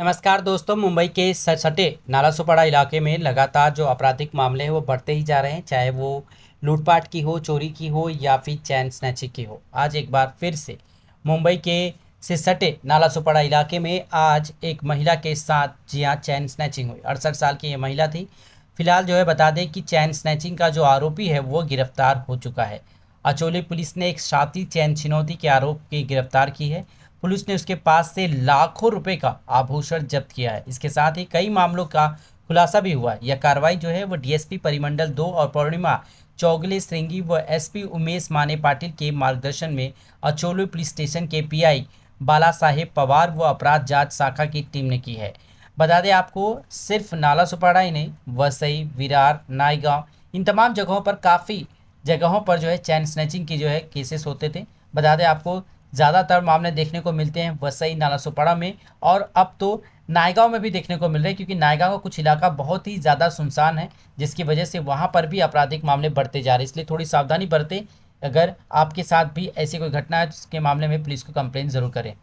नमस्कार दोस्तों मुंबई के सटे नालासोपाड़ा इलाके में लगातार जो आपराधिक मामले हैं वो बढ़ते ही जा रहे हैं चाहे वो लूटपाट की हो चोरी की हो या फिर चैन स्नैचिंग की हो आज एक बार फिर से मुंबई के से सटे नालासोपाड़ा इलाके में आज एक महिला के साथ जी हाँ चैन स्नैचिंग हुई अड़सठ साल की ये महिला थी फिलहाल जो है बता दें कि चैन स्नैचिंग का जो आरोपी है वो गिरफ्तार हो चुका है अचोली पुलिस ने एक साथी चैन छिनौती के आरोप की गिरफ्तार की है पुलिस ने उसके पास से लाखों रुपए का आभूषण जब्त किया है इसके साथ ही कई मामलों का खुलासा भी हुआ यह कार्रवाई जो है वो डीएसपी परिमंडल दो और पूर्णिमा चौगले सिंगी व एसपी उमेश माने पाटिल के मार्गदर्शन में अचोली पुलिस स्टेशन के पीआई बाला साहेब पवार व अपराध जांच शाखा की टीम ने की है बता दें आपको सिर्फ नाला सुपाड़ा ही नहीं वसई विरार नायगांव इन तमाम जगहों पर काफ़ी जगहों पर जो है चैन स्नैचिंग की जो है केसेस होते थे बता दें आपको ज़्यादातर मामले देखने को मिलते हैं वसई नालासोपाड़ा में और अब तो नायगांव में भी देखने को मिल रहे हैं क्योंकि नायगांव का कुछ इलाका बहुत ही ज़्यादा सुनसान है जिसकी वजह से वहाँ पर भी आपराधिक मामले बढ़ते जा रहे हैं इसलिए थोड़ी सावधानी बरतें अगर आपके साथ भी ऐसी कोई घटना है तो उसके मामले में पुलिस को कंप्लेन ज़रूर करें